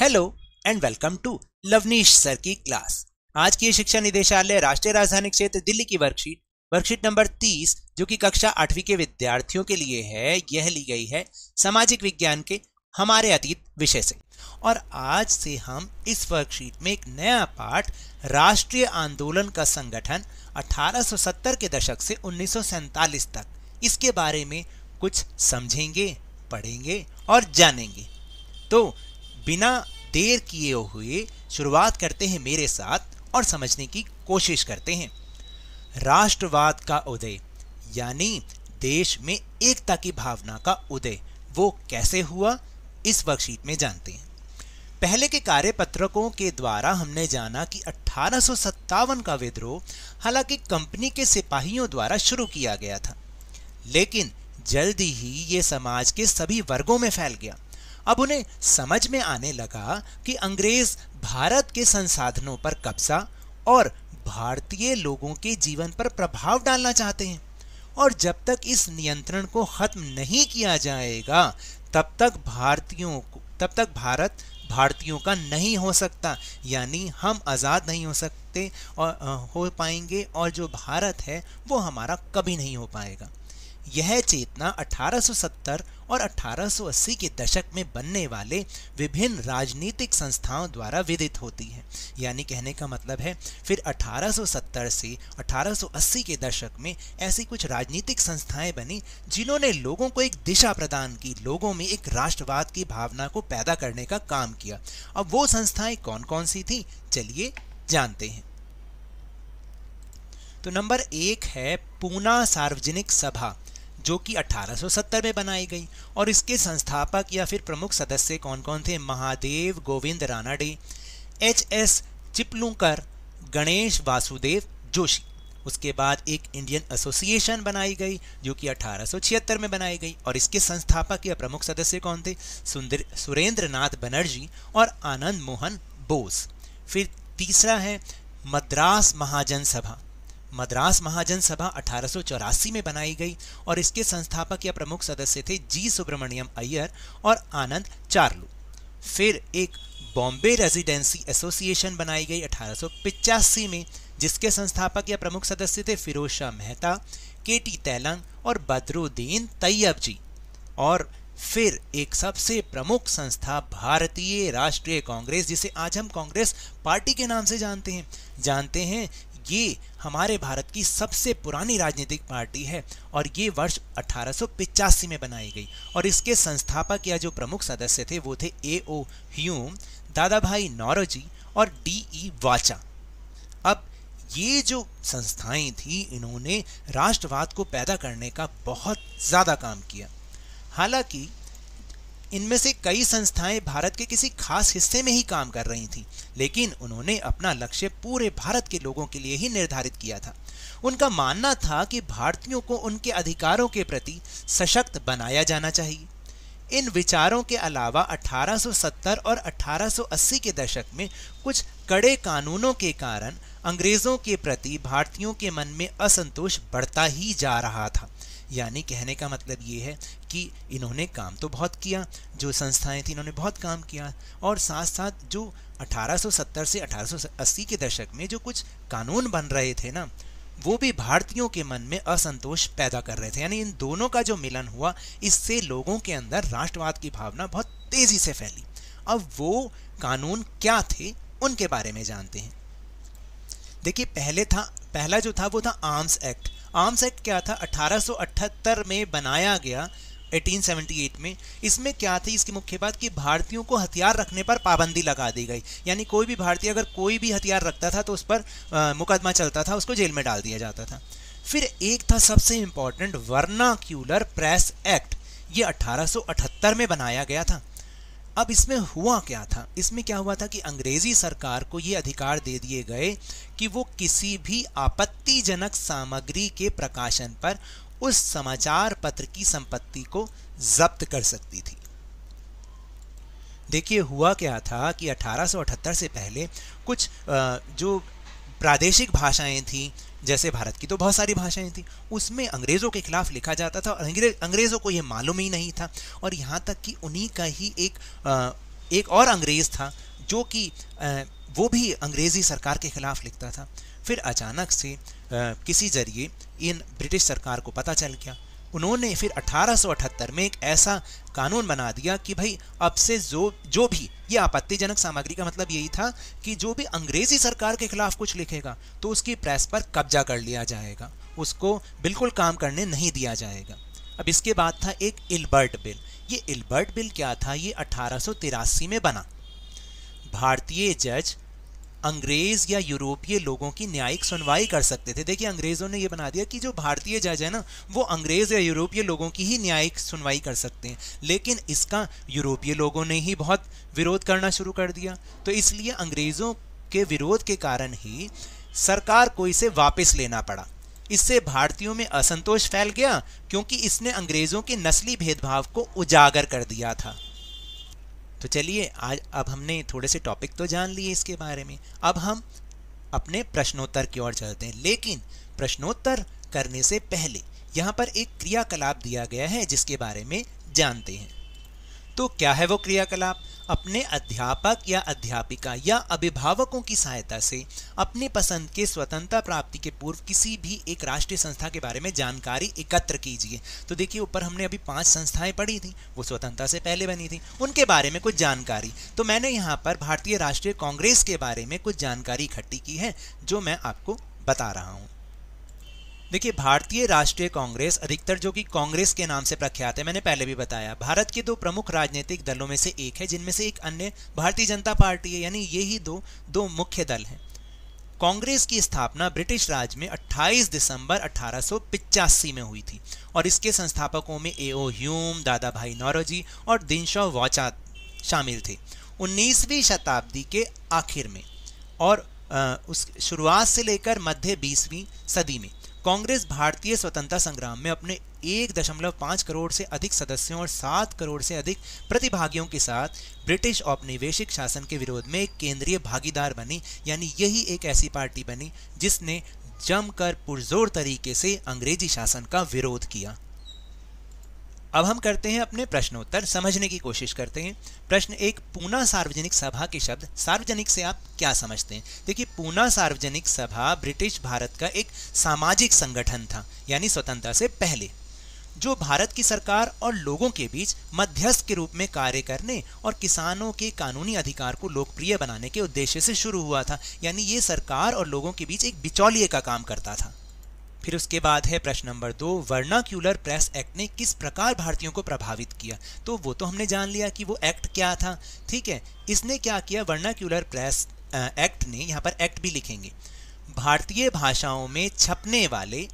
hello and welcome to Lavneesh sir की class आज की शिक्षा निदेशालय राष्ट्रीय राजधानी क्षेत्र दिल्ली की वर्कशीट वर्कशीट नंबर 30 जो कि कक्षा आठवीं के विद्यार्थियों के लिए है यह ली गई है सामाजिक विज्ञान के हमारे अतीत विषय से और आज से हम इस वर्कशीट में एक नया पाठ राष्ट्रीय आंदोलन का संगठन 1870 के दशक से उन्नीस तक इसके बारे में कुछ समझेंगे पढ़ेंगे और जानेंगे तो बिना देर किए हुए शुरुआत करते हैं मेरे साथ और समझने की कोशिश करते हैं राष्ट्रवाद का उदय यानी देश में एकता की भावना का उदय वो कैसे हुआ इस वर्कशीट में जानते हैं पहले के कार्यपत्रकों के द्वारा हमने जाना कि अट्ठारह का विद्रोह हालांकि कंपनी के सिपाहियों द्वारा शुरू किया गया था लेकिन जल्दी ही ये समाज के सभी वर्गों में फैल गया अब उन्हें समझ में आने लगा कि अंग्रेज भारत के संसाधनों पर कब्जा और भारतीय लोगों के जीवन पर प्रभाव डालना चाहते हैं और जब तक इस नियंत्रण को खत्म नहीं किया जाएगा तब तक भारतीयों को तब तक भारत भारतीयों का नहीं हो सकता यानी हम आज़ाद नहीं हो सकते और हो पाएंगे और जो भारत है वो हमारा कभी नहीं हो पाएगा यह चेतना 1870 और 1880 के दशक में बनने वाले विभिन्न राजनीतिक संस्थाओं द्वारा विदित होती है यानी कहने का मतलब है फिर 1870 से 1880 के दशक में ऐसी कुछ राजनीतिक संस्थाएं बनी जिन्होंने लोगों को एक दिशा प्रदान की लोगों में एक राष्ट्रवाद की भावना को पैदा करने का काम किया अब वो संस्थाएं कौन कौन सी थी चलिए जानते हैं तो नंबर एक है पूना सार्वजनिक सभा जो कि 1870 में बनाई गई और इसके संस्थापक या फिर प्रमुख सदस्य कौन कौन थे महादेव गोविंद रानाडे एच एस चिपलूकर गणेश वासुदेव जोशी उसके बाद एक इंडियन एसोसिएशन बनाई गई जो कि 1876 में बनाई गई और इसके संस्थापक या प्रमुख सदस्य कौन थे सुंदर सुरेंद्र नाथ बनर्जी और आनंद मोहन बोस फिर तीसरा है मद्रास महाजन सभा मद्रास महाजन सभा अठारह में बनाई गई और इसके संस्थापक या प्रमुख सदस्य थे जी सुब्रमण्यम अय्यर और आनंद चार्लू फिर एक बॉम्बे रेजिडेंसी एसोसिएशन बनाई गई अठारह में जिसके संस्थापक या प्रमुख सदस्य थे फिरोज शाह मेहता के टी तैलंग और बदरुद्दीन तैयब जी और फिर एक सबसे प्रमुख संस्था भारतीय राष्ट्रीय कांग्रेस जिसे आज हम कांग्रेस पार्टी के नाम से जानते हैं जानते हैं ये हमारे भारत की सबसे पुरानी राजनीतिक पार्टी है और ये वर्ष अठारह में बनाई गई और इसके संस्थापक या जो प्रमुख सदस्य थे वो थे ए ओ ह्यूम दादा भाई नौरोजी और डी ई वाचा अब ये जो संस्थाएं थी इन्होंने राष्ट्रवाद को पैदा करने का बहुत ज़्यादा काम किया हालांकि इनमें से कई संस्थाएं भारत के किसी खास हिस्से में ही काम कर रही थीं, लेकिन उन्होंने अपना लक्ष्य पूरे भारत के लोगों के लिए ही निर्धारित किया था उनका मानना था कि भारतीयों को उनके अधिकारों के प्रति सशक्त बनाया जाना चाहिए इन विचारों के अलावा 1870 और 1880 के दशक में कुछ कड़े कानूनों के कारण अंग्रेज़ों के प्रति भारतीयों के मन में असंतोष बढ़ता ही जा रहा था यानी कहने का मतलब ये है कि इन्होंने काम तो बहुत किया जो संस्थाएं थी इन्होंने बहुत काम किया और साथ साथ जो 1870 से 1880 के दशक में जो कुछ कानून बन रहे थे ना वो भी भारतीयों के मन में असंतोष पैदा कर रहे थे यानी इन दोनों का जो मिलन हुआ इससे लोगों के अंदर राष्ट्रवाद की भावना बहुत तेज़ी से फैली अब वो कानून क्या थे उनके बारे में जानते हैं देखिए पहले था पहला जो था वो था आर्म्स एक्ट आर्म्स एक्ट क्या था 1878 में बनाया गया 1878 में इसमें क्या थी इसकी मुख्य बात कि भारतीयों को हथियार रखने पर पाबंदी लगा दी गई यानी कोई भी भारतीय अगर कोई भी हथियार रखता था तो उस पर आ, मुकदमा चलता था उसको जेल में डाल दिया जाता था फिर एक था सबसे इम्पॉर्टेंट वर्नाक्यूलर प्रेस एक्ट ये 1878 में बनाया गया था अब इसमें हुआ क्या था इसमें क्या हुआ था कि अंग्रेजी सरकार को ये अधिकार दे दिए गए कि वो किसी भी आपत्तिजनक सामग्री के प्रकाशन पर उस समाचार पत्र की संपत्ति को जब्त कर सकती थी देखिए हुआ क्या था कि 1878 से पहले कुछ जो प्रादेशिक भाषाएं थीं जैसे भारत की तो बहुत सारी भाषाएं थी उसमें अंग्रेज़ों के खिलाफ लिखा जाता था और अंग्रेज अंग्रेज़ों को ये मालूम ही नहीं था और यहाँ तक कि उन्हीं का ही एक आ, एक और अंग्रेज़ था जो कि वो भी अंग्रेज़ी सरकार के खिलाफ लिखता था फिर अचानक से आ, किसी जरिए इन ब्रिटिश सरकार को पता चल गया उन्होंने फिर 1878 में एक ऐसा कानून बना दिया कि भाई अब से जो जो भी ये आपत्तिजनक सामग्री का मतलब यही था कि जो भी अंग्रेज़ी सरकार के खिलाफ कुछ लिखेगा तो उसकी प्रेस पर कब्जा कर लिया जाएगा उसको बिल्कुल काम करने नहीं दिया जाएगा अब इसके बाद था एक इल्बर्ट बिल ये इल्बर्ट बिल क्या था ये अठारह में बना भारतीय जज अंग्रेज या यूरोपीय लोगों की न्यायिक सुनवाई कर सकते थे देखिए अंग्रेजों ने यह बना दिया कि जो भारतीय जज है ना वो अंग्रेज या यूरोपीय लोगों की ही न्यायिक सुनवाई कर सकते हैं लेकिन इसका यूरोपीय लोगों ने ही बहुत विरोध करना शुरू कर दिया तो इसलिए अंग्रेजों के विरोध के कारण ही सरकार को इसे वापस लेना पड़ा इससे भारतीयों में असंतोष फैल गया क्योंकि इसने अंग्रेजों के नस्ली भेदभाव को उजागर कर दिया था तो चलिए आज अब हमने थोड़े से टॉपिक तो जान लिए इसके बारे में अब हम अपने प्रश्नोत्तर की ओर चलते हैं लेकिन प्रश्नोत्तर करने से पहले यहाँ पर एक क्रियाकलाप दिया गया है जिसके बारे में जानते हैं तो क्या है वो क्रियाकलाप अपने अध्यापक या अध्यापिका या अभिभावकों की सहायता से अपनी पसंद के स्वतंत्रता प्राप्ति के पूर्व किसी भी एक राष्ट्रीय संस्था के बारे में जानकारी एकत्र कीजिए तो देखिए ऊपर हमने अभी पांच संस्थाएं पढ़ी थी वो स्वतंत्रता से पहले बनी थी उनके बारे में कुछ जानकारी तो मैंने यहाँ पर भारतीय राष्ट्रीय कांग्रेस के बारे में कुछ जानकारी इकट्ठी की है जो मैं आपको बता रहा हूँ देखिए भारतीय राष्ट्रीय कांग्रेस अधिकतर जो कि कांग्रेस के नाम से प्रख्यात है मैंने पहले भी बताया भारत के दो प्रमुख राजनीतिक दलों में से एक है जिनमें से एक अन्य भारतीय जनता पार्टी है यानी ये ही दो दो मुख्य दल हैं कांग्रेस की स्थापना ब्रिटिश राज में 28 दिसंबर अठारह में हुई थी और इसके संस्थापकों में ए ओ ह्यूम दादा भाई नौरोजी और दिनशॉ वॉचा शामिल थे उन्नीसवीं शताब्दी के आखिर में और उस शुरुआत से लेकर मध्य बीसवीं सदी में कांग्रेस भारतीय स्वतंत्रता संग्राम में अपने एक दशमलव पाँच करोड़ से अधिक सदस्यों और सात करोड़ से अधिक प्रतिभागियों के साथ ब्रिटिश औपनिवेशिक शासन के विरोध में एक केंद्रीय भागीदार बनी यानी यही एक ऐसी पार्टी बनी जिसने जमकर पुरजोर तरीके से अंग्रेजी शासन का विरोध किया अब हम करते हैं अपने प्रश्नोत्तर समझने की कोशिश करते हैं प्रश्न एक पूना सार्वजनिक सभा के शब्द सार्वजनिक से आप क्या समझते हैं देखिए पूना सार्वजनिक सभा ब्रिटिश भारत का एक सामाजिक संगठन था यानी स्वतंत्रता से पहले जो भारत की सरकार और लोगों के बीच मध्यस्थ के रूप में कार्य करने और किसानों के कानूनी अधिकार को लोकप्रिय बनाने के उद्देश्य से शुरू हुआ था यानी ये सरकार और लोगों के बीच एक बिचौलिए का काम करता था फिर उसके बाद है प्रश्न नंबर दो वर्नाक्यूलर प्रेस एक्ट ने किस प्रकार भारतीयों को प्रभावित किया तो वो तो हमने जान लिया कि वो एक्ट क्या था ठीक है इसने क्या किया वर्नाक्यूलर प्रेस एक्ट ने यहाँ पर एक्ट भी लिखेंगे भारतीय भाषाओं में छपने वाले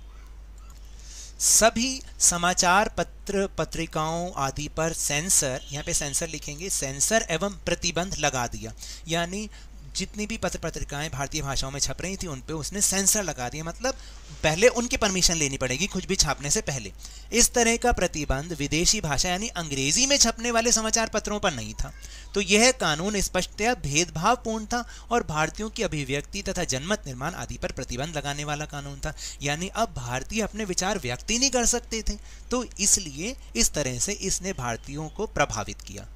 सभी समाचार पत्र पत्रिकाओं आदि पर सेंसर यहाँ पे सेंसर लिखेंगे सेंसर एवं प्रतिबंध लगा दिया यानी जितनी भी पत्र पत्रिकाएं भारतीय भाषाओं में छप रही थी उन पर उसने सेंसर लगा दिया मतलब पहले उनकी परमिशन लेनी पड़ेगी कुछ भी छापने से पहले इस तरह का प्रतिबंध विदेशी भाषा यानी अंग्रेजी में छपने वाले समाचार पत्रों पर नहीं था तो यह कानून स्पष्टतया भेदभावपूर्ण था और भारतीयों की अभिव्यक्ति तथा जनमत निर्माण आदि पर प्रतिबंध लगाने वाला कानून था यानी अब भारतीय अपने विचार व्यक्ति नहीं कर सकते थे तो इसलिए इस तरह से इसने भारतीयों को प्रभावित किया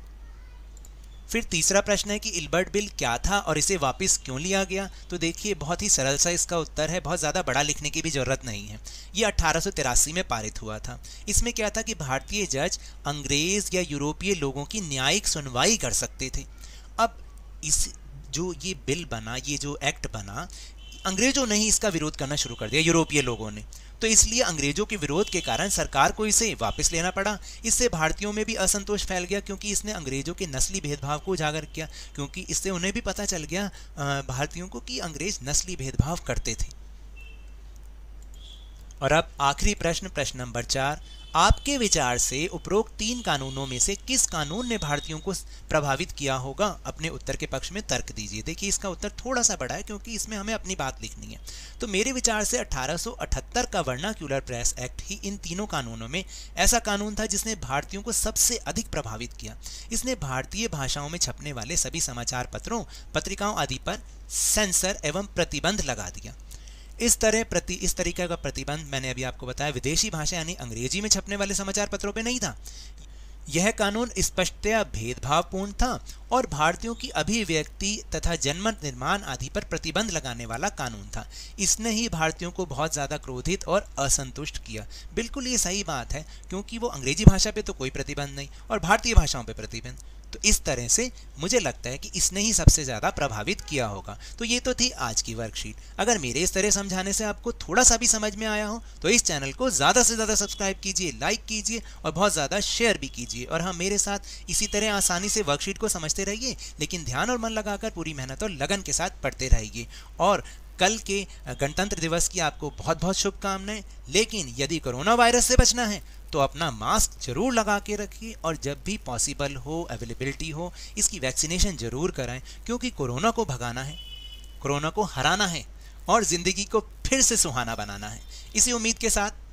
फिर तीसरा प्रश्न है कि इल्बर्ट बिल क्या था और इसे वापस क्यों लिया गया तो देखिए बहुत ही सरल सा इसका उत्तर है बहुत ज़्यादा बड़ा लिखने की भी ज़रूरत नहीं है ये अट्ठारह में पारित हुआ था इसमें क्या था कि भारतीय जज अंग्रेज़ या यूरोपीय लोगों की न्यायिक सुनवाई कर सकते थे अब इस जो ये बिल बना ये जो एक्ट बना अंग्रेज़ों ने ही इसका विरोध करना शुरू कर दिया यूरोपीय लोगों ने तो इसलिए अंग्रेजों के विरोध के कारण सरकार को इसे वापस लेना पड़ा इससे भारतीयों में भी असंतोष फैल गया क्योंकि इसने अंग्रेजों के नस्ली भेदभाव को उजागर किया क्योंकि इससे उन्हें भी पता चल गया भारतीयों को कि अंग्रेज नस्ली भेदभाव करते थे और अब आखिरी प्रश्न प्रश्न नंबर चार आपके विचार से उपरोक्त तीन कानूनों में से किस कानून ने भारतीयों को प्रभावित किया होगा अपने उत्तर के पक्ष में तर्क दीजिए देखिए इसका उत्तर थोड़ा सा बड़ा है क्योंकि इसमें हमें अपनी बात लिखनी है तो मेरे विचार से 1878 का वर्नाक्यूलर प्रेस एक्ट ही इन तीनों कानूनों में ऐसा कानून था जिसने भारतीयों को सबसे अधिक प्रभावित किया इसने भारतीय भाषाओं में छपने वाले सभी समाचार पत्रों पत्रिकाओं आदि पर सेंसर एवं प्रतिबंध लगा दिया इस तरह प्रति इस तरीके का प्रतिबंध मैंने अभी आपको बताया विदेशी भाषा यानी अंग्रेजी में छपने वाले समाचार पत्रों पर नहीं था यह कानून स्पष्टतया भेदभावपूर्ण था और भारतीयों की अभिव्यक्ति तथा जन्म निर्माण आदि पर प्रतिबंध लगाने वाला कानून था इसने ही भारतीयों को बहुत ज़्यादा क्रोधित और असंतुष्ट किया बिल्कुल ये सही बात है क्योंकि वो अंग्रेजी भाषा पे तो कोई प्रतिबंध नहीं और भारतीय भाषाओं पे प्रतिबंध तो इस तरह से मुझे लगता है कि इसने ही सबसे ज़्यादा प्रभावित किया होगा तो ये तो थी आज की वर्कशीट अगर मेरे इस तरह समझाने से आपको थोड़ा सा भी समझ में आया हो तो इस चैनल को ज़्यादा से ज़्यादा सब्सक्राइब कीजिए लाइक कीजिए और बहुत ज़्यादा शेयर भी कीजिए और हाँ मेरे साथ इसी तरह आसानी से वर्कशीट को समझते रहिए लेकिन ध्यान और मन लगाकर पूरी मेहनत और लगन के साथ पढ़ते रहिए और कल के गणतंत्र दिवस की आपको बहुत बहुत शुभकामनाएं लेकिन यदि कोरोना वायरस से बचना है तो अपना मास्क जरूर लगा के रखिए और जब भी पॉसिबल हो अवेलेबिलिटी हो इसकी वैक्सीनेशन जरूर कराएं क्योंकि कोरोना को भगाना है कोरोना को हराना है और ज़िंदगी को फिर से सुहाना बनाना है इसी उम्मीद के साथ